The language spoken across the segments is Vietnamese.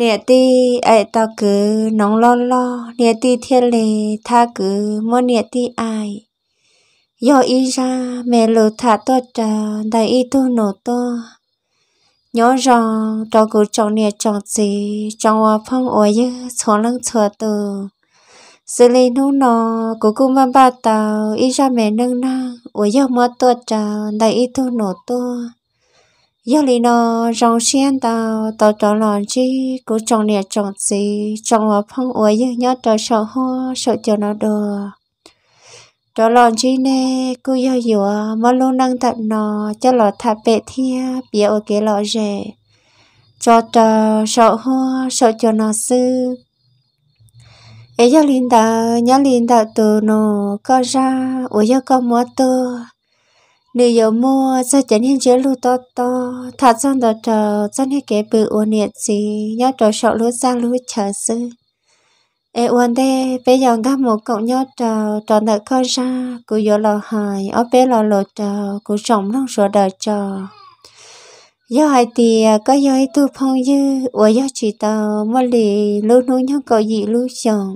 nè ti ai ta cứ nóng lo lo nè ti thiên lệ tha cứ mơ nè ti ai do ý ra mẹ lù thả to trà đại ý tu nổ to nhớ rằng cho cứ chọn nè chọn gì chọn hoa phong ôi chứ chọn lăng chọn từ xử lý nô nó cố cung ba ba tàu ý ra mẹ nâng nang ôi giờ mơ to trà đại ý tu nổ to giờ lì nó rong xiên tao tàu cho lòn chi cố trong nè trong gì trong ở phong uế nhớ trời sợ ho sợ cho nó đùa cho lòn chi nè cứ giờ dừa mà luôn đang tập nó cho lò thà bệ thia bịa ở cái lọ rẻ cho trời sợ ho sợ cho nó sư ấy giờ linh ta nhớ linh ta từ nó có ra uế giờ có múa tơ nếu giờ mua sẽ chén hiện chứa lu to to thật ra đó chờ chân hết cái bự ổn nhiệt gì nhớ trò sợ lu ra lu chờ sư e uốn đây bây giờ các một cậu nhớ chờ tròn đợi con ra cứ giờ lò hài ở bên lò lò chờ cứ sống lòng sửa đợi chờ giờ hai thì có giờ tu phong dư ở giờ chỉ tàu mà lì lu nuôi nhớ cậu gì lu chồng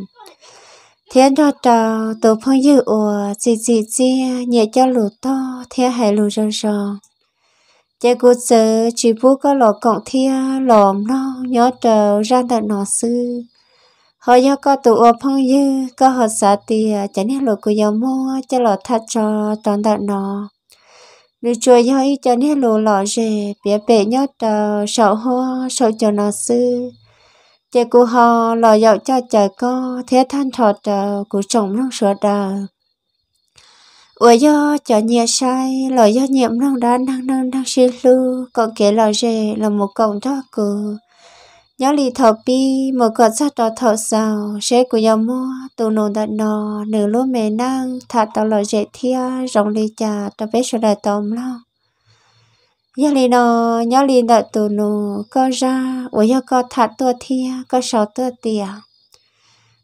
thế đó đó tổ phong dư ủa chị chị chị nhẹ cho lù to thế hãy lù rò rò chị cô giờ chỉ bố có lò cộng thia lòm nó nhớ trờ ra đợt nọ sư họ nhớ có tụ ủa phong dư có họ xả tìa chả nên lù của dầu mua cho lò thắt cho toàn đợt nọ nữ chùa nhớ cho nên lù lò rề bịa bệ nhớ trờ sợ hoa sợ cho nọ sư chị cụ họ lo dạo cho chờ có thế than thọ chờ cụ chồng long sửa đờ ủa do chờ nhẹ sai lo do nhiệm long đã năng năng đang suy lưu còn kể lo rề là một cổng cho cụ nhớ lì thọ pi một cột sát trò thọ sao sẽ của dòng mua tù nụ đã nò nửa lúa mẹ năng thà tàu lo rề thia rộng lì trà tao biết sửa lại tòm long giờ liền nó nhớ liền đợi tụi nó có ra ủa giờ có thả tua thia có sáu tua tia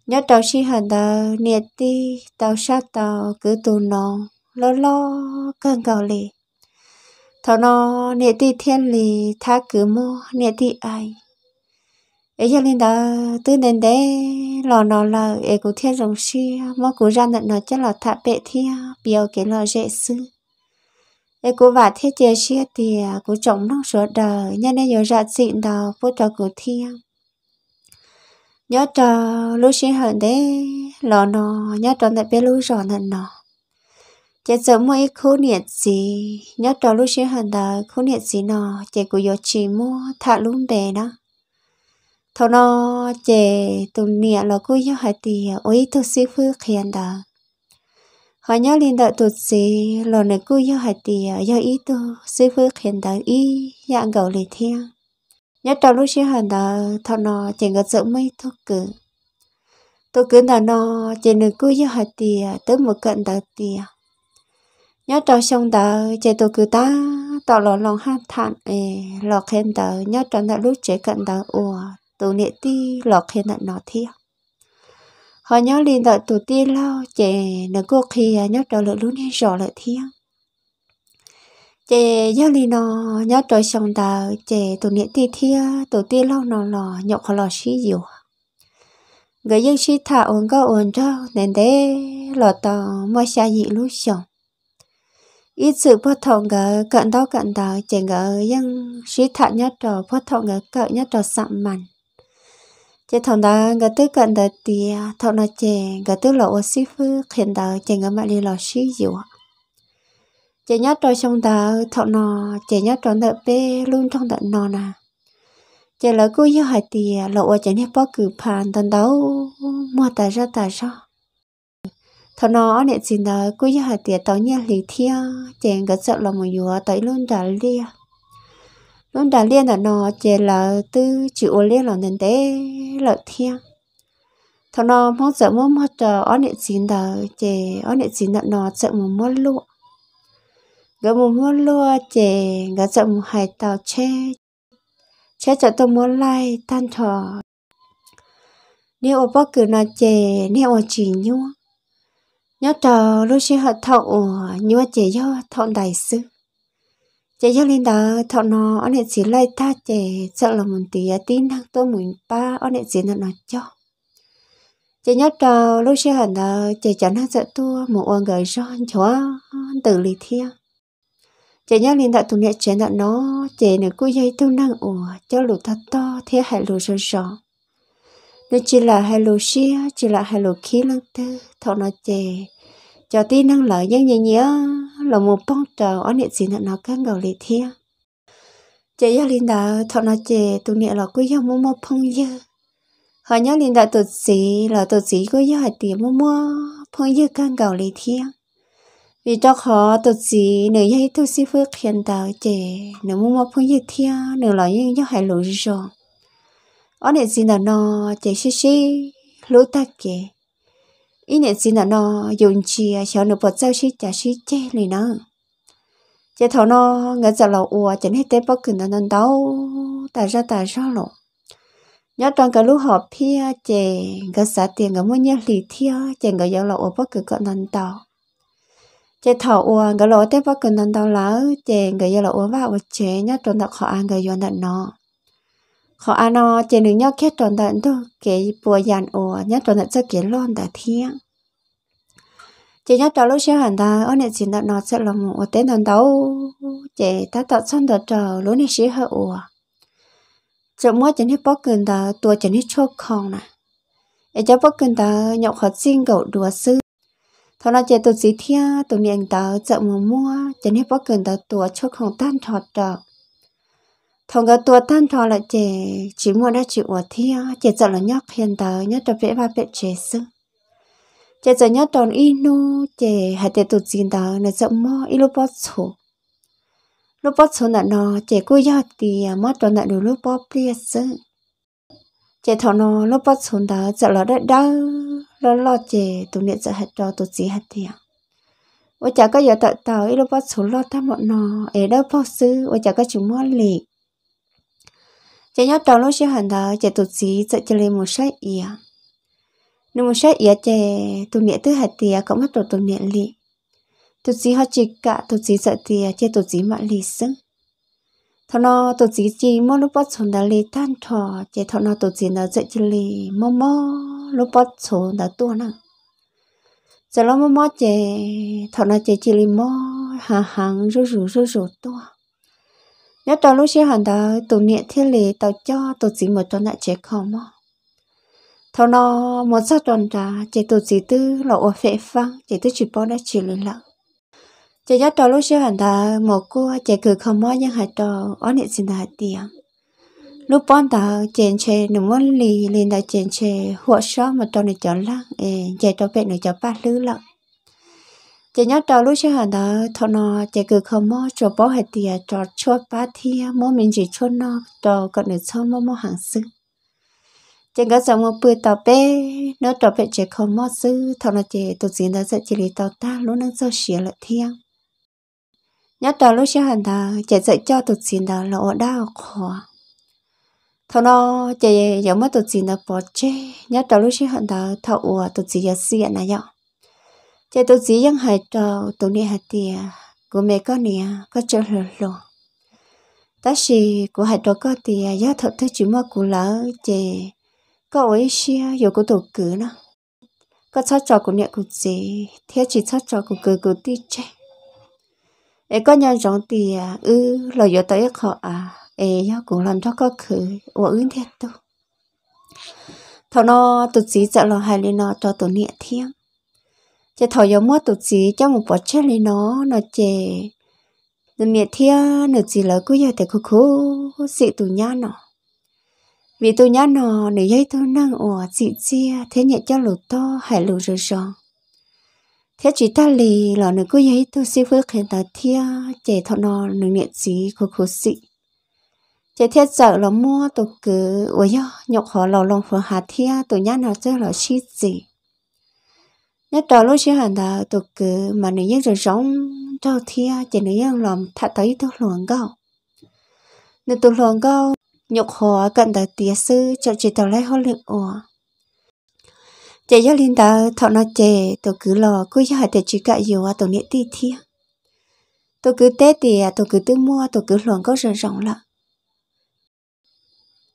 nhớ tàu xí hận đờ nhiệt đi tàu sa tàu cứ tụi nó lo lo cơn cầu lì thằng nó nhiệt đi thiên lì tha cứ mua nhiệt đi ai ấy giờ lên đó tư đến đấy lò nô là ấy cũng thiên rồng xi mà cũng ra nhận nó chắc là thả bệ thia biểu cái lò dễ xưa để cô và thế chia sẻ thì cô chồng nó sửa đời nhân nên nhớ ra xịn đầu cô cho cô thiêng nhớ cho lúc sinh hận đấy lò nó nhớ cho tại bé lúc rõ nè nó chị sợ mua ít khu nhiệt gì nhớ cho lúc sinh hận đó khu nhiệt gì nó chỉ cô giờ chỉ mua thả luôn để đó thôi nó chỉ tụi nhiệt là cô yêu hại thì ôi tôi sư phương khen đời họ nhớ linh đạo tụt gì lò này cứ yêu hạt tì yêu ý tu sư phụ khiến đạo ý dạng gạo lì thiên nhớ trong lúc xưa hàn đạo thọ nó chỉ có sợ mấy thuốc cử tôi cứ là nó chỉ nên cứ yêu hạt tì tới một cận đạo tì à. nhớ trong sông đạo chỉ tôi cứ ta tạo lò lòng hát thản ê lò khen đạo nhớ trong đạo lúc chỉ cận đạo ủa tụ nệ ti lò khen đạo nó thiên họ nhớ liền đợi tổ tiên lâu, chị nó cô khi à, nhớ trở lại luôn hay rõ lại thiên chị nhớ liền nó nhớ trở xong ta chị tổ niệm ti thiên tổ tiên lâu nó lò nhậu họ lò xí dịu người dân xí thả ổn có ổn cho nên thế lò tò mua xa dị lúc xong ít sự phát thọ ngờ cận đó cận đó chỉ ngờ dân sĩ thạ nhớ trò phát thọ ngờ cỡ nhớ trò sạm mặn chế thằng đó cái tức cận đó thì thằng nó chè cái tức là ô sĩ phu khiến đó chế cái mà đi lò sĩ dịu chế nhát rồi trong đó thằng nó chế nhát trong đó bé luôn trong đó nó nè chế lỡ cứ yêu hại thì à, lỡ ô chế nhát bao cử phàn thằng đó mua tài ra tài ra thằng nó ở nệ xin đó cứ yêu hại thì à, tao nhát lì thia chè người sợ là một vừa tới luôn trả lia nó đã liên là nó chỉ là tư chịu liên là nên thế là thiên thằng nó mỗi giờ muốn một chờ ở nệ chín đó chỉ ở nệ chín đó nó chợ một mua lụa gỡ một mua lụa chỉ gỡ chợ một hải tàu che che chợ tôi mua lai tan thọ nếu ở bắc cửa nó chỉ nếu chỉ nhua nhớ chờ lúc xưa họ thọ nhua chỉ do thọ đại sư chế cho linh đó thọ nó anh ấy chỉ lấy ta chế sợ là mình tí à, tin năng tôi mình ba anh ấy chỉ là nó cho chế nhớ trò lúc xưa hẳn đó chế chẳng hạn sợ tua một ông gửi son chúa à, từ lì thiêng à. chế nhớ linh đó tụi nhẹ chuyện đó nó chế nữa cứ dây tu năng ủa cho lù thật to thế hại lù sờ sờ nó chỉ là hai lù xia chỉ là hai lù khí lăng tư thọ nó chế cho tin năng lợi nhân nhẹ nhẹ là một bông trào ở nệ gì nó càng gầu lệ thia chị yêu linh đã thọ nó chị tụ nhà là cứ yêu mua mua phong yêu họ nhớ linh đã tụ gì là tụ gì cứ yêu hạt tiền mua mua phong yêu càng gầu lệ thia vì cho họ tụ gì nếu như tu sĩ phước hiện tại chị nếu mua mua phong yêu thia nếu là những yêu hạt lụi rồi ở nệ gì nó chị xí xí lũ ta chị ít nè xin là nó dùng chi cho à, nó bớt sao xí chả xí chê lì nó cho thầu nó ngỡ giờ lầu ua chẳng hết tế bất cứ nó nên đâu ta ra ta ra lộ nhớ toàn cái lúc họp pia à, chè ngỡ xả tiền ngỡ muốn nhớ lì thia chè ngỡ giờ lầu ua bất cứ cỡ nên đâu chế thầu ua ngỡ lộ tế bất cứ nên đâu lỡ chè ngỡ giờ lầu ua vào chè nhớ toàn đặc họ ăn ngỡ giờ nên nó họ ăn nó chỉ được nhau kết tròn tận thôi cái bùa dàn ổ nhá tròn tận sẽ kết luôn đã thiên chỉ nhá tròn lúc xưa hẳn ta ở nè xin tận nó sẽ là một tên thần đấu chỉ ta tận xong tận trò lúc này xí hở ổ chỗ mua chỉ hết bóc gần ta tua chỉ hết chốt con nè ở chỗ bóc gần ta nhậu khó xin gậu đùa sư thôi là chỉ tụi gì thiên tụi miệng ta chậm mua mua chỉ hết bóc gần ta tua chốt con tan thọt trò thằng cái tua tan thọ là chị chỉ mua đã chịu ở thi á chị sợ là nhóc hiện tờ nhóc cho vẽ ba vẽ chế sư chị sợ nhóc tròn inu chị hạt tiền tụt xin tờ là sợ mò ilu bớt số lúc bớt số là nó chị cứ do thì mò toàn lại được lúc bớt bia sư chị thọ nó lúc bớt số tờ sợ là đã đau lo lo chị tụi niệm sợ hạt cho tụt gì hạt tiền ôi chả có giờ tờ tờ ilu bớt số lo ta bọn nó ở đâu bớt sư ôi chả có chúng mua liệt chỉ nhớ đầu lúc xưa hẳn đó chỉ tụt gì sẽ chỉ lên một sách ỉa nếu một sách ỉa chỉ tụt nhẹ thứ hai tia cũng hết tụt tụt nhẹ lì tụt gì họ chỉ cả tụt gì sợ tia chỉ tụt gì mà lì sưng thằng nó tụt gì chỉ mỗi lúc bắt xuống đã lì tan thò, chỉ thằng nó tụt gì nó sẽ chỉ lì mò mò lúc bắt xuống đã tua nè giờ nó mò mò chỉ thọ nó chỉ chỉ lì mò hàng hàng rú rú rú rú tua nhớ tao lúc xưa hẳn đó tụi niệm thiên lì tổ cho tổ gì một tuần lại chế không mà thằng nó một sao tuần ra chế tổ gì tư lộ ở phệ phăng chế tư chỉ bỏ đã chỉ lên lặng chế nhớ tao lúc xưa hẳn đó một cô chế cứ không mơ nhưng hạt trò ở niệm xin hạt tiền lúc bọn ta chèn chè nụ món lì lên đã chèn chè hộ sơ một tuần này chọn lăng chế tao bệnh này cho ba lứa lặng chị nhớ trò lúc xưa hẳn đó thọ nó chị cứ không mơ cho bó hết tiền cho cho ba thia mơ mình chỉ cho nó cho còn để cho mơ mơ hàng sư chị có dòng một bưởi tàu bé nó trò bé chị không mơ xứ, thọ nó chị tụt gì đó sẽ chỉ lý tàu ta lúc nó sao xỉa lại thiêng nhớ trò lúc xưa hẳn đó chị dạy cho tụt gì đó là ở đau khó thọ nó chị giống mất tụt gì đó bỏ chê nhớ trò lúc xưa hẳn đó thọ ủa tụt gì đó xịn này vậy chị tôi chỉ dàng hại trò tụi nè hạt tìa của mẹ con nè có cho lồ lồ ta xì của hạt trò có tìa giá thật thế chỉ mua của lỡ chị có ấy xia dù của tổ cử nó có cho trò của nè của chị thế chỉ cho trò của cử của tì chê ấy có nhau giống tìa ư lời giờ tới họ à ấy do cũng làm cho có cử và ứng thiệt tôi thằng nó tôi chỉ dạ lo hai lên nó cho tụi nè thiêng chị thầu giống mua tổ gì cho một bọt chết lên nó nó chè nó miệt thia nó chỉ lỡ cứ giờ thì khô khô xị tụ nhá nó vì tụ nhá nó nữ dây tôi năng ủa chị chia thế nhẹ cho lụt to hải lụt rồi rồi thế chỉ ta lì là nữ cứ giấy tôi xí phước hiện tại thia chè thọ nó nữ nhẹ gì khô khô xị chè thiết sợ là mua tụ cứ ủa nhọc họ lò lòng phở hạt thia tụ nhá nó chơi là chi gì nếu đó lối xưa hàng đó tụt cứ mà nữ nhân rồi sống cho thia chỉ nữ nhân làm thật tới tụt luồng câu nếu tụt luồng câu nhục họ cận tới tia sư cho chỉ tàu lấy họ lượng ủa chỉ cho linh đó thọ nó chè tụt cứ lò cứ cho hai tụt chỉ cả dù à tụt niệm ti thia tôi cứ té thì à, tôi cứ tự mua tôi cứ luồng câu rồi rộng lắm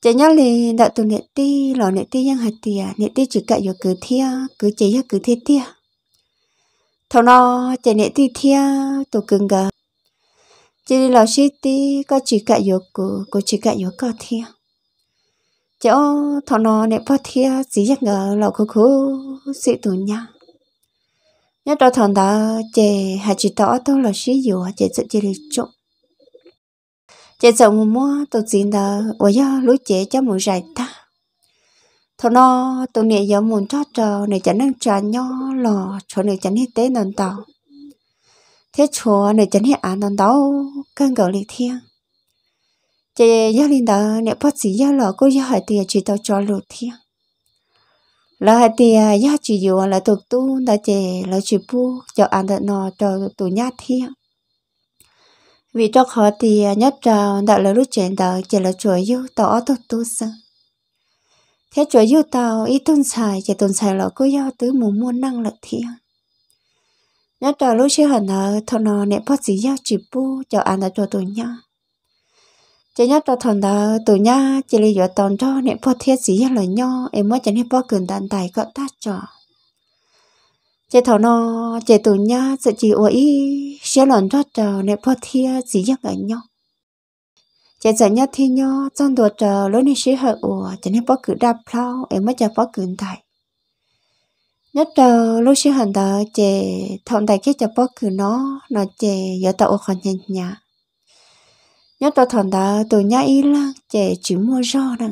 chị nhớ lì đạo tụ nệ ti lò nệ ti yang hạt tiề nệ ti chỉ cậy vào cứ thia cứ chế ya cứ thiết tiề thầu nó chị nệ ti thia tụ cứng gà chị lò xí ti có chỉ cậy vào cứ có chỉ cậy vào có thia chỗ thầu nó nệ phát thia chỉ giấc ngờ lò khô khô sĩ tụ nhá nhớ đó thằng đó chị hạt chỉ tỏ tôi lò xí dù chị sẽ chị được chụp chế chồng mua mua tôi xin đỡ và do lối chế cho một giải ta thọ nó tôi nhẹ giờ muốn cho trò này chẳng năng trà nhỏ lò cho này chẳng hết tế nền tàu thế chùa này chẳng hết án nền tàu cơn gạo lì thiêng chế gia linh đỡ này bác sĩ gia lò cô gia hỏi tiền chỉ tao cho lụt thiêng là hai tiền gia chỉ dù là thuộc tu đã chế là chỉ bu cho ăn đợt nọ cho tụi nhát thiêng vì cho họ thì à, nhất là đã là lúc chuyện đó chỉ là chuỗi yêu tỏ tốt tu sân thế chuỗi yêu tao ít tuần xài chỉ tuần xài là cứ yêu tứ mù muôn năng lực thiện nhất là lúc chưa hẳn là thằng nó nè bắt gì giao chỉ bu cho anh đã cho tụi nhá chỉ nhất là thằng đó tụi nhá chỉ lấy do tòn cho nè bắt thiết gì là nhau em mới chỉ nè bắt cường đàn tài có tác trò chế thầu nó chế tổ nhá sẽ chỉ ủa ý sẽ lần thoát trò nè po thia chỉ giấc ở nhau chế sẽ nhá thi nhau trong đồ trò lối đi sẽ hơi ủa cho nên po cử đạp lao em mới cho po cử tại nhất trò ờ, lối sĩ hành đó chế thằng đại khi cho po cứ nó nó chế giờ tạo còn nhẹ nhá nhất trò thằng đó tổ nhá ý là chế chỉ mua rau nè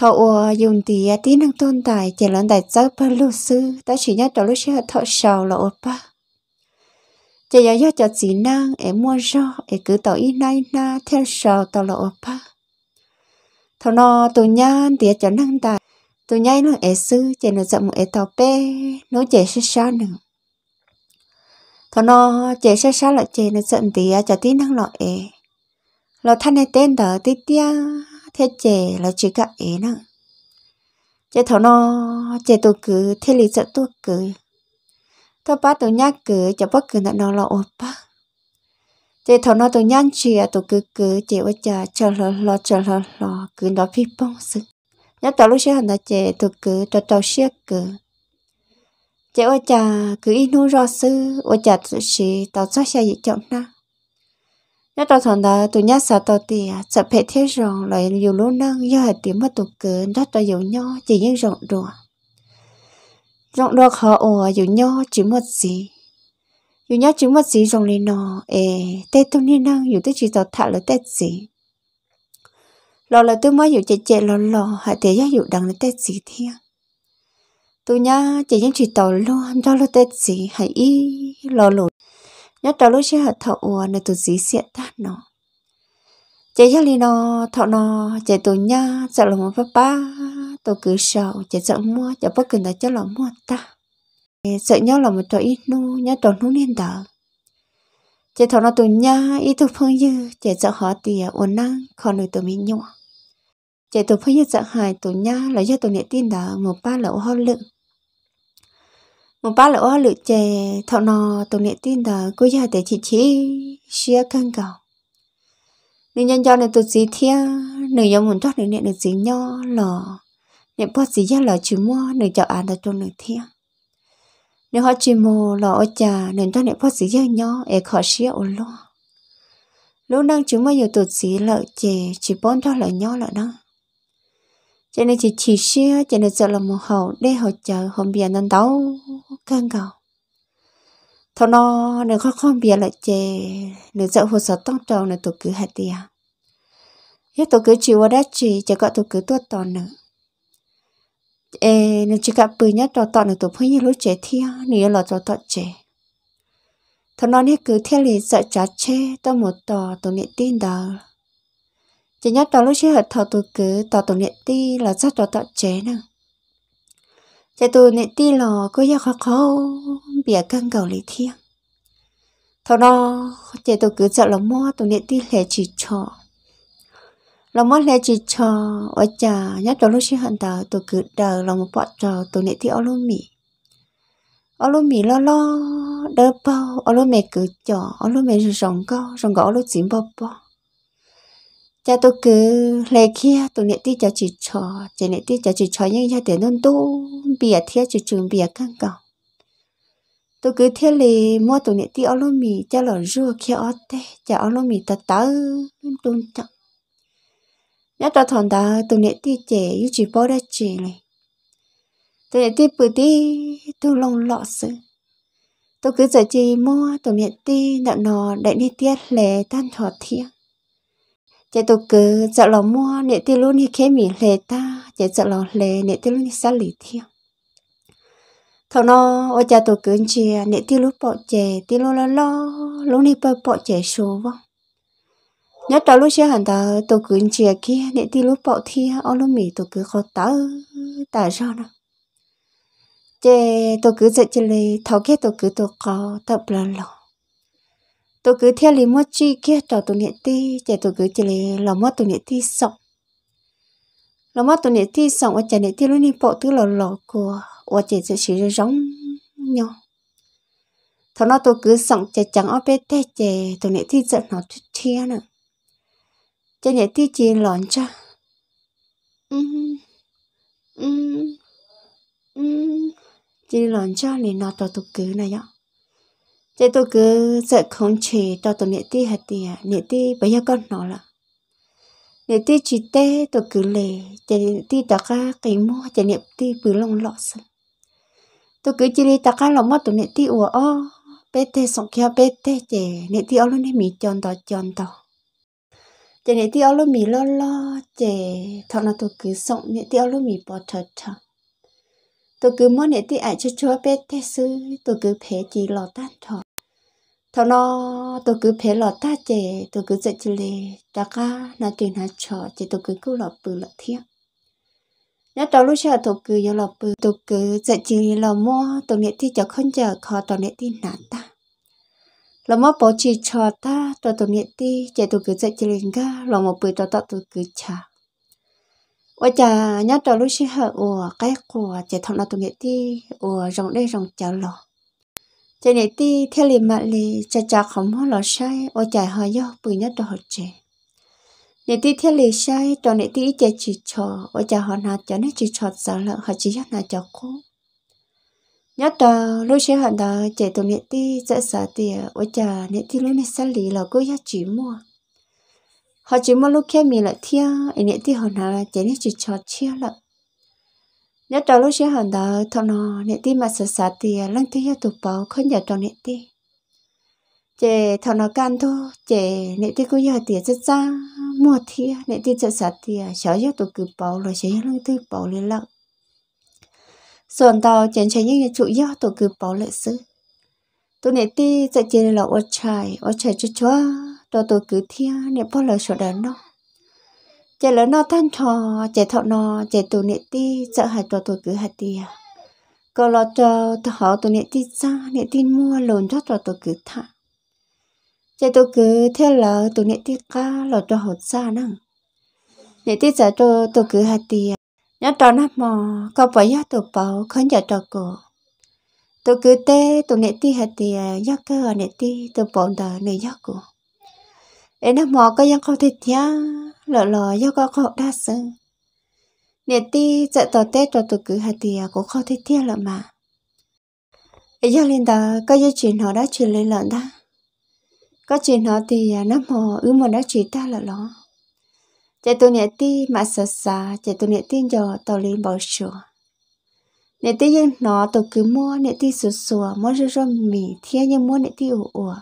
thọ ủa ờ, dùng tí à tí năng tồn tại chỉ lớn đại giáo ba lưu sư ta chỉ nhớ đầu lúc xưa thọ sầu là ủa ba chỉ giờ giờ cho chỉ năng em mua rau em cứ tàu ít nay na theo sầu tàu là ủa ba thọ nó tụi nhá tí cho năng đại tụi nhai nó em sư chỉ nó dậm em tàu pe nó chỉ sẽ sao nữa thọ nó chỉ sẽ sao lại chỉ nó dậm tí cho tí năng lọ em lọ thanh này tên đó tí tia thế chế là chỉ cả ấy nữa chế thầu nó chế tôi cứ thế lý sợ tôi cứ tôi bắt tôi nhắc cứ chả bắt cứ nó là ốp ba chế thầu nó tôi nhăn chị à tôi cứ cứ chế ở chả chờ lo lo chờ lo lo cứ nó phi bông sự nhát tao lúc xưa hẳn là chế tôi cứ tôi tao xia cứ chế với chả cứ ít nuôi rõ sư với chả tôi chỉ tao cho xe gì chậm na nhớ tao thằng đó tụi nhát sợ tao tì sợ à, phải thế rồng lại nhiều lúc nâng do hệ tiếng mất tụi cửa đó tao dấu nho chỉ những rộng đùa rộng đùa họ ồ dấu nho chứ một gì dấu nho chứ một gì rộng lên nó ê tê tôi nên nâng dấu tôi chỉ tao thả là tê gì lò là tôi mới dụ chạy chạy lò lò hạ thế giá dụ đằng là tết gì thi tôi nhát chỉ những chuyện tàu luôn cho là tết gì hãy ý lò lụt nhất đầu lúc chơi hạt thọ ua nơi tụi dí xịt ta nó chạy cho li nó thọ nó chạy tụi nhá sợ lòng một ba tôi cứ sợ chạy sợ mua chạy bất cần ta cho lòng mua ta sợ nhau là một trò ít nu nhá trò nu nên đỡ chạy thọ nó tụi nhá ít tụi phương dư chạy sợ họ tìa ổn năng còn nơi tụi mình nhua chạy tụi phương dư sợ hại tụi nhá là do tụi nhẹ tin đỡ một ba lậu hoa lượng một bát lỗ lự chè thọ nò tổ nệ tin đó cô già để chị chỉ xia căng cầu nên nhân cho nên tôi gì thia nửa giống muốn thoát nên được gì nho lò nửa bớt gì ra lò chứ mua nửa chợ ăn là cho nửa thia nếu họ chỉ mồ lò ở nhà nên cho nửa bớt gì ra nho để khỏi xia ổn lo lúc đang chúng mà nhiều tổ gì lợ chè chỉ bón cho lợ nho lợ đó cho nên chỉ chỉ xe cho nên giờ là một hậu để họ chờ hôm bia nên đấu căng cầu Thôi nó nếu không không bia lại chè nếu giờ hồ sơ tăng trầu nếu tổ cứ hạt tiền nếu tôi cứ chịu đã chỉ chỉ có tôi cứ tuốt toàn nữa ê nếu chỉ cả bự nhất trò toàn nếu tôi phải như lúc trẻ thia nếu là trò toàn trẻ Thôi nó nếu cứ theo lý sợ chả chê tao một tò tôi niệm tin đâu chỉ nhớ tao lúc xưa hợp thầu tụi cứ tao tụi niệm ti là rất tao tao chế nè chế tụi niệm ti là cứ ra khó khó bịa căng cầu lý thiên thầu đó chế tụi cứ sợ là mua tụi niệm ti lệ chỉ cho là mua lệ chỉ cho ở nhà nhớ tao lúc xưa hợp thầu tụi cứ đờ là một bọn trò tụi niệm ti ở luôn mỹ ở luôn mỹ lo lo đỡ bao ở luôn mẹ cứ chọn ở luôn mẹ rồng co rồng gõ lúc chín bao bao cha tôi cứ lấy kia tôi nãy tí cho chị cho, chị nãy tí cho chị trò nhưng cho tiền non tu bìa thiết chị trường bìa căng cầu tôi cứ thiết lì mua tôi nãy tí áo lông mì cho lò rùa kia áo thế, cho áo lông mì tớ tớ tôn trọng nhớ tao thằng ta tôi nãy tí trẻ yêu chị bao đã chị này tôi nãy tí bữa tí tôi lòng lọ sự tôi cứ giờ chị mua tôi nãy tí nợ nọ đại nãy tiết lệ tan thọ thiêng chạy tôi cứ chợ lò mua nè tiêu luôn thì khé mì lệ ta chạy chợ lò lệ nè tiêu luôn thì xa lì thiêu thằng nó ở cha tôi cứ chị nè tiêu luôn bỏ chè tiêu lo lo lo lúc nè bỏ bỏ chè số vong nhớ trò lúc xưa hẳn ta tôi cứ chị kia nè tiêu luôn bỏ thi ở luôn mì tôi cứ khó tớ tại sao nào chè tôi cứ chạy chạy lì thằng kia tôi cứ tôi có tập lần lòng tôi cứ theo lý mất chi kia cho tôi nhện ti chạy tôi cứ chỉ lấy lòng mất tôi nhện ti sọc lòng mất tôi nhện ti sọc và chạy nhện ti luôn đi bộ thứ lò lò của và chạy sẽ sử giống nhau thằng nó tôi cứ sọc chạy chẳng ở bên thế chạy tôi nhện ti giận nó chút chia nữa chạy nhện ti chỉ cha, lòn ừ, ừ, ừ, cho chỉ lòn cha nên nó cho tôi cứ này nhá thế tôi cứ sợ không chỉ tao tao nhẹ tí hạt tí à nhẹ tí bây giờ con nó là nhẹ tí chỉ tê tôi cứ lề chả nhẹ tí tao cá cái mua chả nhẹ tí bự lông lọ sân tôi cứ chỉ đi tao cá lọ mắt tôi nhẹ tí ủa ô bé tê sống kia bé tê chả nhẹ tí ở luôn này mì tròn tao tròn tao chả nhẹ tí ở luôn mì lo lo chè thằng nào tôi cứ sống nhẹ tí ở luôn mì bỏ thật thật tôi cứ muốn nhẹ tí ai cho chúa bé tê sư tôi cứ phê chỉ lo tan thọ thằng nó tôi cứ phê lọt ta chè tôi cứ dạy chì lì ta cá na tùy na trò chè tôi cứ cứ lọt bự lọt thiếc nhớ tao lúc xưa tôi cứ giờ lọt bự tôi cứ dạy chì lì lọt mua tôi nét thì chả không chờ khó tôi nét thì nản ta lọt mua bỏ chì trò ta tôi tôi nét thì chè tôi cứ dạy chì lì ga lọt mua bự tôi tao tôi cứ chả ủa chả nhớ tao lúc xưa ủa cái của chè thằng nó tôi nét thì ủa rồng đây rồng chảo lọt cho nên đi theo liền mà lì cha cha không hết lọ sai ở chạy họ do bự nhất đồ trẻ nên ti theo liền sai cho nên ti chạy chỉ cho ở chạy họ nào cho nên chỉ cho giờ lợ họ chỉ nhất là cho cô nhất là lúc xưa họ đó chạy tụi nên ti sẽ sợ tiền ở chạy nên ti lúc này sẽ lì là cứ nhất chỉ mua họ chỉ mua lúc kia mình lại anh nên đi họ nào là chạy nên chỉ cho chia lợ nhớ trò lúc xưa hòn đó thằng nó nè tí mà sợ sợ thì à, lần thứ nhất tụt bỏ không nhớ trò nè tí chị thằng nó can thôi chị nè tí cũng giờ tiền rất ra mua thì nè tí sợ sợ thì sợ giờ tụt cứ bỏ rồi sợ lần thứ bỏ lên lợn sòn tàu chén chén những chủ yếu tụt cứ bỏ lại xứ tụi nè tí sẽ chơi là ô chài ô chài cho chúa đó tụt cứ thiên nè bỏ lại sợ đàn nó chế lớn nó thân cho chế thọ nó chế tụ niệm ti sợ hại cho tụ cứ hại ti à có lo cho họ tụ niệm ti xa niệm ti mua lồn cho trò tụ cứ thả chế tụ cứ theo lỡ tụ niệm ti ca lo cho họ xa năng niệm ti sợ trò tụ cứ hại ti à nhớ trò nát mò có phải nhớ tụ bảo không nhớ trò cổ tụ cứ tê tụ niệm ti hại à? À ti à nhớ cơ nệ ti tụ bọn đời nệ nhớ cổ em nó mò có ยัง không thịt nhá lọ lọ yêu có khó đa sơ nè ti chạy tỏ tết cho tụi cứ hạt tìa à, cũng khó thấy tia lợ mà yêu lên đó có yêu chuyện họ đã chuyện lên lợn đó có chuyện họ thì nắm mò ứ mà đã chuyện ta lợ lọ chạy tụi nè ti mà sợ xa chạy tụi nè ti giờ tàu lên bảo sửa nè ti yên nó tụi cứ mua nè ti sửa sửa mua rơ rơ mì thiên nhưng mua nè ti ủ ủa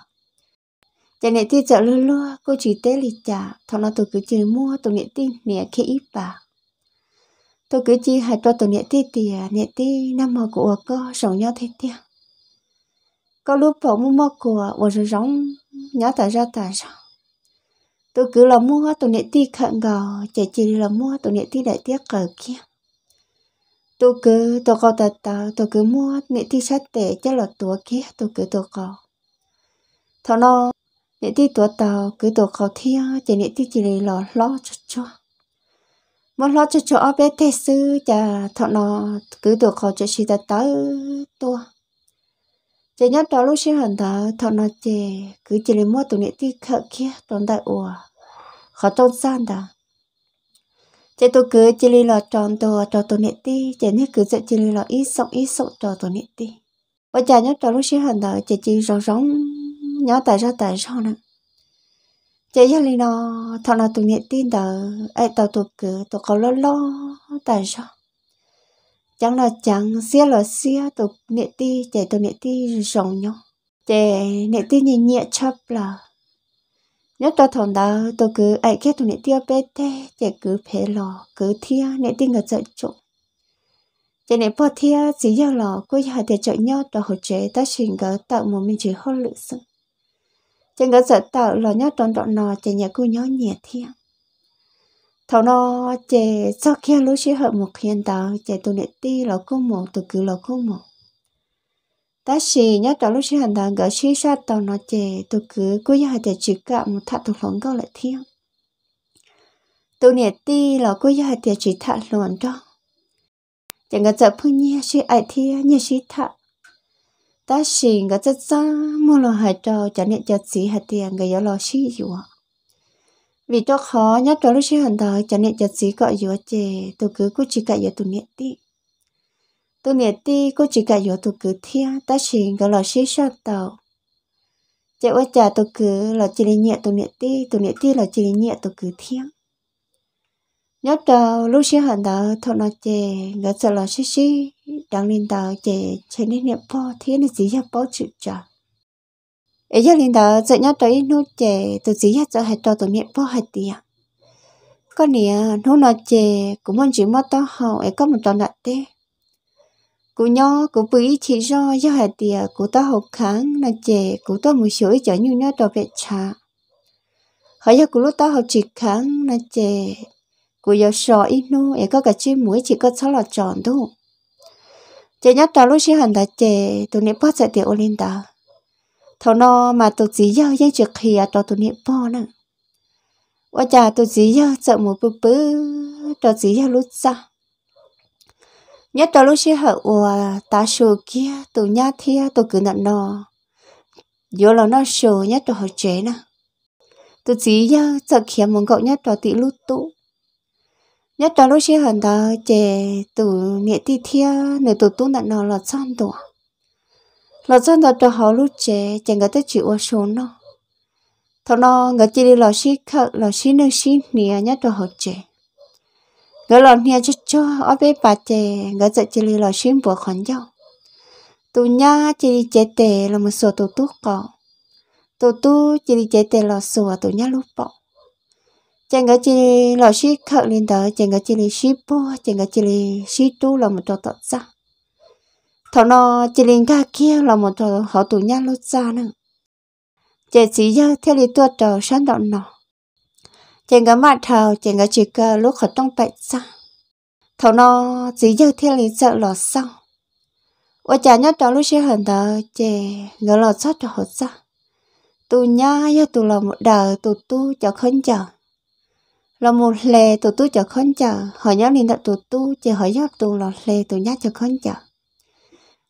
cho nên thì sợ lơ lơ cô chỉ tế lịch chả thằng nó tôi cứ chơi mua tôi nhẹ tin nhẹ khi ít bà tôi cứ chi hai cho tôi nhẹ tê tìa nhẹ tê năm mò của cô sống nhau thế tìa có lúc bỏ mua mò của và rồi giống nhớ tại ra tại sao tôi cứ là mua tôi nhẹ tê khẩn gò chạy chỉ là mua tôi nhẹ tê đại tiếc cờ kia tôi cứ tôi có tờ tờ tôi cứ mua nhẹ tê sát tệ chắc là tôi kia tôi cứ tôi có thằng nó nè tí tuổi tàu cứ tuổi khó thi chỉ nè tí chỉ lấy lò lo cho cho mà lo cho cho bé thế sư chả thọ nó cứ tuổi khó cho chị ta tới tua chỉ nhớ đó lúc sinh hẳn thở thọ nó chè cứ chỉ lấy mua tụi nè tí khờ kia đón đại ủa khó tôn san đó chỉ tôi cứ chỉ lấy lò tròn tua tròn tụi nè tí chỉ nè cứ chỉ lấy lò ít sọc ít sọc tròn tụi nè tí và chả nhớ đó lúc sinh hẳn thở chỉ chỉ rong rong nhớ tại sao tại sao nè chị cho lên nó thọ là tụi nhện tin tờ ai tờ tụi cứ tụi có lo lo tại sao chẳng là chẳng xia là xia tụi nhện ti chạy tụi nhện ti rồng nhau chạy nhện ti nhìn nhẹ chập là nhớ tao thằng đó tôi cứ ai kết tụi nhện ti ở bên thế chạy cứ phê lò cứ thia nhện ti ngờ giận chỗ chạy nhện bỏ thia chỉ giờ lò cứ giờ để chạy nhau tao hỗ trợ ta xin gỡ tạo một mình chỉ hỗ lực sinh chỉ ngỡ sợ tạo lo nhớ tròn trọn nò chỉ nhà cô nhớ nhẹ thiệt thầu nò chỉ sau khi lúc chỉ hợp một hiện tờ chỉ tụi nệ ti là cô một tụi cứ là cô một ta chỉ nhớ tròn lúc chỉ hành tờ gỡ chỉ sa tờ nò chỉ tụi cứ cô nhớ chỉ chỉ cả một thằng tụi lớn câu lại thiệt tụi nệ ti là cô nhớ chỉ chỉ thằng luôn đó chẳng ngờ sợ phương nhia chỉ ai thiệt nhia chỉ thằng ta xin gà chất xa mua lò hải cho chả niệm chật xí hạt tiền gà gió lò xí dù Vì cho khó nhá trò lúc xí hẳn đó chả niệm chật xí gọi dù chè, tôi cứ cô chỉ cả dù tụ niệm tí. Tụ niệm tí cô chỉ cả dù tôi cứ thia, ta xin gà lò xí sao tàu. Chả ôi chả tôi cứ là chỉ lý nhẹ tụ niệm tí, tụ niệm tí là chỉ lý nhẹ tôi cứ thiêng nhớ đầu lúc xưa hẳn đầu thôi nó chè ngỡ sợ là xí xí đang lên đầu chè chè nên nhập bò thế nên gì nhập bò chịu trả ấy giờ lên đầu sợ nhớ tới nó chè từ gì hết sợ hết cho tụi miệng bò hết tiệt, à. có nghĩa nó nó chè cũng muốn chỉ mất tao hậu ấy có một tròn đặt thế cú nhỏ cú bự chỉ do do hạt tiệt, à, cú tao hậu kháng là chè cú tao một số ít trở như nhau trò vẹt trà hỏi giờ cú lúc tao hậu chỉ kháng là chè cô giờ sợ ít nô e có cái chim mũi chỉ có sáu lọ tròn đó. chị nhắc tao lúc xí hẳn đã chị tụi nếp bắt sẽ tiểu lên đó thầu nó mà tụi chị yêu dây chuyện khi à tao tụi nếp bó nữa ủa chà tụi chị yêu sợ một bự bự tụi chị yêu lúc xa nhất tao lúc xí hở ủa ta sù kia tụi nhá thia tụi cứ nặn nó vô là nó sù nhất tụi hở chế nè tụi chị yêu sợ khiến một cậu nhất tụi tị lúc tụ nhất đó lúc xưa hẳn đó chè tụ nghệ ti thia nửa tụ tung đạn nó là chăn đồ là chăn đồ cho họ lúc chè chè người ta chịu ở số nó thọ nó người chỉ đi lò xí khờ lò xí nương xí nia nhất đó họ chè người lò nia chết cho ở bên bà chè người ta chỉ đi lò xí bùa khẩn nhau tụ nhá chỉ đi chè tè là một số tụ tú cọ tụ tú chỉ đi chè tè là số tụ nhá lúc bỏ chàng cái chỉ lò xí khờ lên đó chàng cái chỉ là xí bố chàng cái chỉ là xí tu là một trò tọt ra thọ nó chỉ lên ga kia là một trò họ tụ nhau lót ra nữa chỉ chỉ ra theo lý tuột trò sáng động nó chàng cái mặt thầu chàng cái chỉ cơ lúc họ trong bệnh ra thọ nó chỉ ra theo lý sợ lò sau ở chả nhớ trò lúc xí hận đó chàng ngỡ lò sót cho họ ra tụ nhau ya tụ là một đời tụ tu cho khấn chờ lo một lề tụi tôi chờ khốn chờ hỏi nhau liền đặt tụi tôi chờ hỏi nhau tụ lọt lề tụi nhát chờ khốn chờ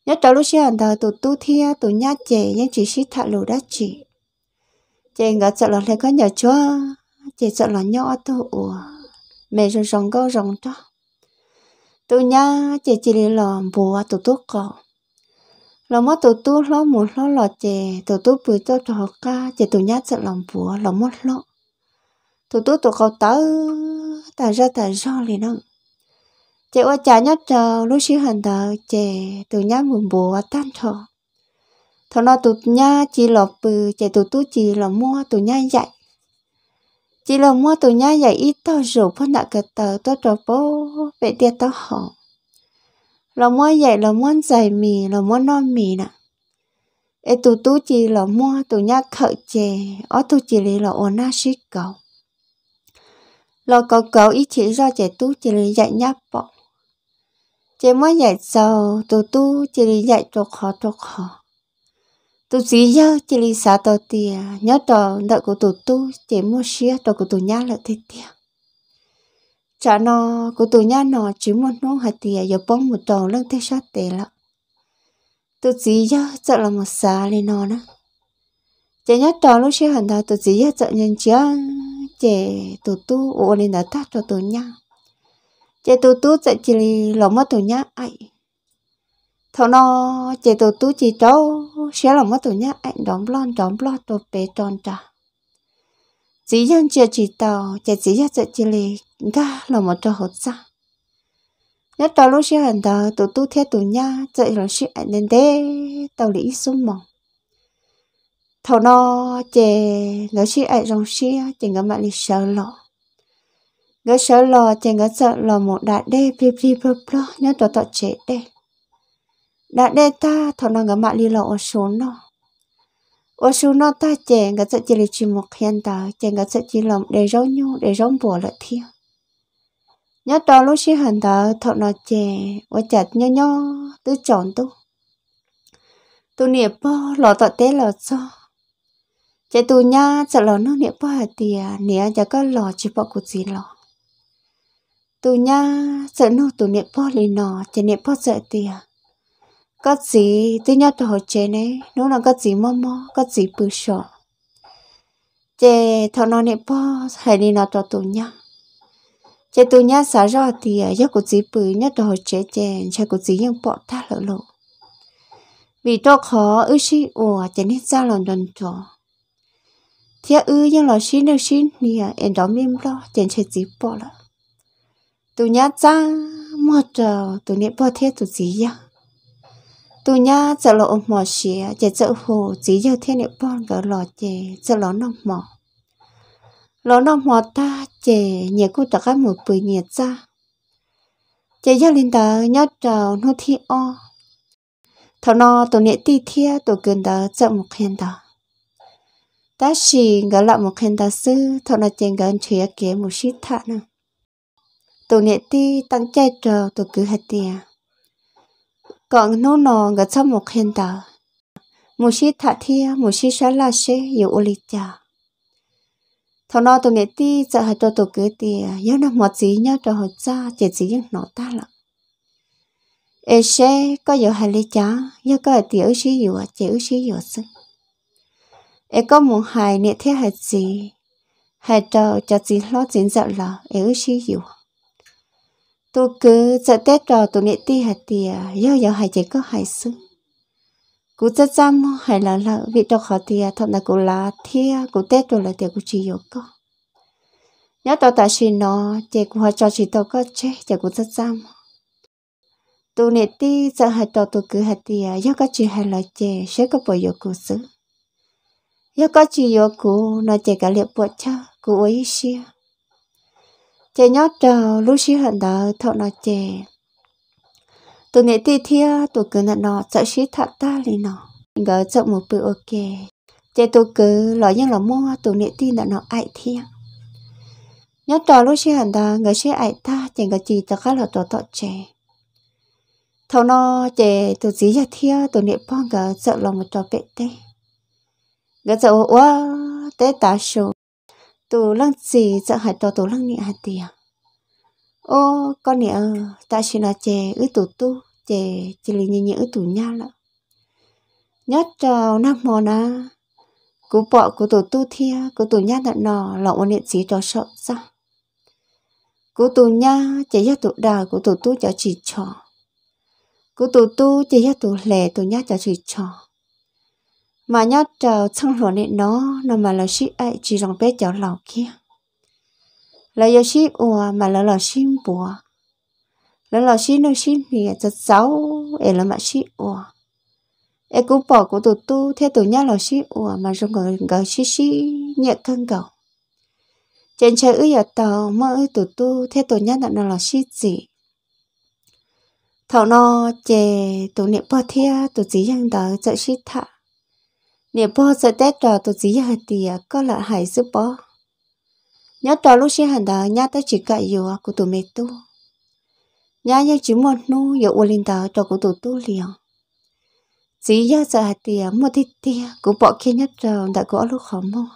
nhớ trở lúc xưa anh đời tụi tôi thia tụi nhát chè nhưng chỉ xí thạ lù đã chỉ chè ngỡ sợ lọt lề có nhờ chúa chè sợ lọt nhỏ tôi ủa mẹ rồi rồng câu rồng cho tụi nhá chè chỉ lì lò bùa tụi tôi còn lòng mất tụi tôi lo một lo lọt chè tụi tôi bùi cho trò ca chè tụi nhát sợ lòng bùa lòng mất lọt tụt tụt tụi cậu tớ ta ra ta ra lì đó chị qua chả nhất chờ lúc xíu hành tờ chị từ nhá mùng bùa tan thọ thọ nó tụt nhá chị lọp bự chị tụt tụt chị là mua tụt nhá dạy chị là mua tụt nhá dạy ít tao rượu phân đã cả tờ tao trò bố về tiệt tao họ là mua dạy là mua dạy mì là mua non mì nè ê tụt tụt chị là mua tụt nhá khởi chè ở tụi chị là ổn na xí cầu lo cậu cậu ý chỉ do trẻ tu chỉ là dạy nháp bỏ trẻ mới dạy sau tu tu chỉ là dạy cho họ cho họ tu sĩ giờ chỉ đi xả tờ tiền nhớ tổ nợ của tu tu trẻ mua xia tổ của tu nhá là thế tiền trả nó của tu nhá nó chỉ một nô hạt tia giờ bóng một tổ lưng thế sát tệ lọ, tu sĩ giờ sợ là một xả lên nó nữa trẻ nhớ tổ lúc xia hẳn đó tu sĩ giờ sợ nhân chiến chế tụ tu ô lên đã thắt cho tụ nhá chế tụ tu sẽ chỉ lòng mất tụ nhá ấy thọ nó chế tụ tu chỉ cháu sẽ lòng mất tụ nhá ấy đóng lon đóng lon tụ bé tròn trà chỉ dân chưa chỉ tàu chế chỉ dân sẽ chỉ lì ga lòng một cho hột ra nhất tàu lúc sẽ hành tàu tụ tu theo tụ nhá chạy lòng sẽ ảnh đến đây tàu lý xuống mỏng thầu nó chè ngỡ xí ai rong xí chè ngỡ mà li sợ lo, ngỡ sợ lo chè ngỡ sợ lo một đại đê phi phi bơ bơ nhớ tổ tổ chè đê đại đê ta thầu nó ngỡ li lo lọ số nó ô số nó ta chè ngỡ sợ chỉ lì chỉ một hiện tại chè ngỡ sợ chỉ lòng để rong nhu để rong bùa lại thiên nhớ tổ lúc xí hẳn tờ thầu nó chè ô chặt nhớ nhớ tứ chọn tu tu niệm bơ lọ tổ tế lọ cho chạy tu nha sợ lò nó niệm bỏ thì à, nĩa giờ có lò chỉ bỏ cụt gì lò tù nha sợ nó tu niệm bỏ lì nò chạy niệm bỏ sợ thì có gì tí nhau tù hồi chế này nó là có gì mò mò có gì bự sọ chạy thọ nó niệm bỏ hay lì nò cho tu nha chạy tu nha xả ra thì à, giấc cụt gì bự nhất tù hồi chế chạy chạy cụt gì nhưng bỏ tha lỡ lộ vì tôi khó ước sĩ ủa chạy niệm ra lòng đần trò thế ư nhưng là xin đâu xin nè à, em đó miếng lo chẳng chơi gì bỏ là tụi nhá cha mà chờ tụi nhá bỏ thế tụi gì ya tụi à. nhá chờ lo ông mò xì chờ à, chờ hồ chỉ giờ thế nhá bỏ gỡ lo chè chờ lo nông mò lo nông mò ta chè nhà cô tất cả một bụi nhà cha chè giờ linh tờ nhớ chờ nó thi o thằng nó tụi nhá ti thia tụi gần đó chờ một khen đó ta chỉ gỡ lại một khen ta sư thọ là chèn gần chỉ kế một shit thạ nè tổ nghệ ti tăng chạy trờ tổ cứ hạt tiề còn nô nô gỡ sau một khen ta một shit thạ thia một shit sáng là sẽ hiểu ô lý cha thọ nọ tổ nghệ ti sợ hạt cho tổ cứ tiề nhớ nó một gì nhớ cho họ cha chỉ gì nó ta lắm ê xe có giờ hai lý cha nhớ có tiểu sĩ ở xí dừa chỉ ở xí sinh e có muốn hài nè thế hạt gì hài trò cho gì lo chính dạo là e ước chi hiểu tôi cứ sợ tết trò tôi nè ti hạt tìa do do hài chỉ có hài sư cú chắc chắn hài là là vì trò khó tìa thật là cú lá thia cú tết rồi là tìa cú chỉ hiểu có nhớ tao tại xin nó chỉ cú họ cho chỉ tao có chết chỉ cú chắc chắn tôi nè ti sợ hạt trò tôi cứ hạt tìa do có chuyện hài là chè sẽ có bao nhiêu cú xứ yo có chỉ yo cũ nó chỉ cả liệp bộ cha cũ ấy xia chỉ nhớ chờ lúc xia hận đó thọ nó chỉ tụi nè ti thia tụi cứ nè nó sợ xí thật ta lì nó ngỡ sợ một bữa ok chỉ tụi cứ lo nhưng lo mua tụi nè ti nè nó ai thia nhớ chờ lúc xia hận đó ngỡ xia ai ta chỉ ngỡ chỉ tất cả là tụi tụi trẻ thọ nó chỉ tụi gì ra thia tụi nè bao ngỡ sợ lo một trò bệ tê gã dậu quá té tá sầu tù lăng gì sợ hại to tù lăng nhẹ hạt tiề à? ô con nhẹ ta chỉ là chè ứ tù tu chè chỉ lì nhẹ nhẹ ứ tù nha lợ nhót trào nam mò na cú bọ cú tù tu thia cú tù nha thật nò lọ ôn nhẹ gì cho sợ sao cú tù nha chè gia tù đà cú tù tu cho chỉ trò cú tù tu chè gia tù lè tù nha cho chỉ trò mà nhớ chờ sang hồn nên nó nó mà là sĩ ai chỉ rằng bé cháu lão kia là yêu sĩ ủa mà là là sĩ bùa là là sĩ nó sĩ mì cho cháu ấy là mà sĩ ủa ấy cũng bỏ của tụt tu theo tụi nhá là sĩ ủa mà trong người người sĩ sĩ nhẹ cân cầu trên trời ư giờ tàu mơ ư tụt tu theo tụi nhá là là sĩ gì thảo nó chè tụi niệm bơ thia tụi gì rằng tờ chợ sĩ thạ nè bố sẽ tết trò tụi dì hả tì à? có là hãy giúp bố nhớ trò lúc xí hẳn đó nhớ tới chỉ cậy dù của tụi mẹ tu nhớ nhớ chỉ một nu dù ua linh đó trò của tụi tu liền dì nhớ sợ hả tì à? mua thịt tì à? của bỏ kia nhớ trò đã có lúc khó mua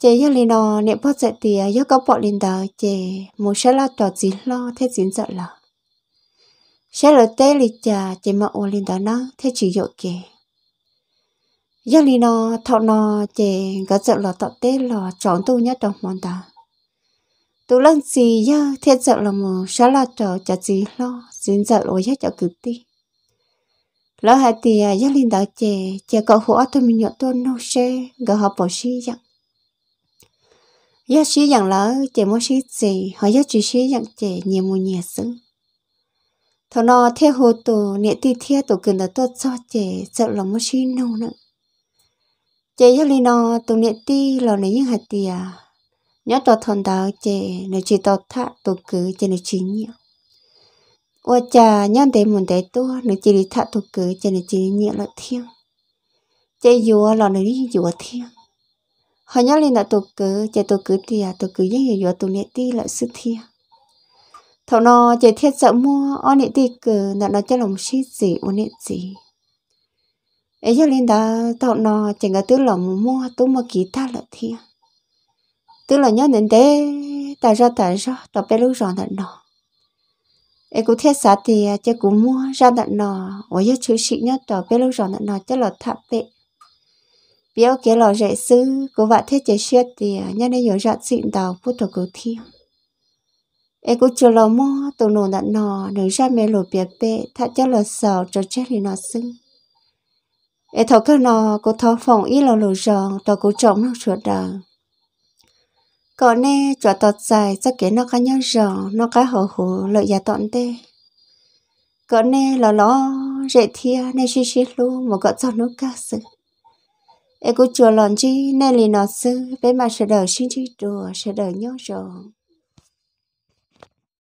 Chế nhớ linh đó nè bố sẽ tì nhớ có bỏ linh đó chế, một sẽ là trò dì lo thế dì sợ là sẽ là tế lì chà chế mà ua linh đó nó thế chỉ dụ kìa giờ lì nó thọ nó chè cái chợ là tọt tê là chọn tu nhất trong mòn ta tu lần gì giờ thiên chợ là một xá là trở chả gì lo xin chợ ôi hết chợ cực ti lỡ hai thì à, giờ lì đã chè chè cậu hổ tôi mình nhớ tôi nô xe gỡ họ bỏ xí giặc, giờ xí giặc lỡ chè mua xí gì họ giờ chỉ xí giặc chè nhiều mua nhiều xứ thọ nó theo hồ tổ niệm ti theo tù cần là tốt cho chè chợ là mua xí nâu nữa chế cho linh nó tụ niệm ti là lấy những hạt tiền nhớ tao thon đó chế nó chỉ tao thạ tụ cứ chế nó chỉ nhiều và cha nhớ để muốn để tu nó chỉ đi thạ tụ cứ chế nó chỉ nhiều là thiêng chế vừa là nó đi vừa thiêng họ nhớ linh là tụ cứ chế tụ cứ tiền tụ cứ những người vừa tụ niệm tì là sư thiêng thọ nọ chế thiết sợ mua ở niệm tì cứ là nó chế lòng xí gì ở niệm gì ấy cho linh đó tao nó chẳng có tức là mua tôi mua kỹ ta là thi à. tức là nhớ đến thế tại ra tại ra tao bé lúc rồi nó ấy cũng thiết sát thì à, chắc cũng mua ra đạn nó ở giờ chú sĩ nhớ tao bé lúc rồi nó chắc là thạp bệ biểu cái lò rễ sư của bạn thiết chế xét thì à, nhớ đến giờ ra xịn tao phút đầu cầu thi ấy cũng chưa lo mua tao nổ đạn nó nửa ra mẹ lột biệt bệ thà chắc là sợ cho chết thì nó sưng ai thọ cái nọ, có thọ phòng ít lo lù rong tao cố trọng nó chuột đằng cọ nè cho tao dài chắc kế nó cá nhau rong nó cá hở hở lợi giá tọn tê cọ nè lò lo rễ thia nè xí xí lu một cọ cho nó cá sự ai cố chùa lòn chi nè lì nó sư bé mà sẽ đỡ xin chi chùa sẽ đỡ nhau rong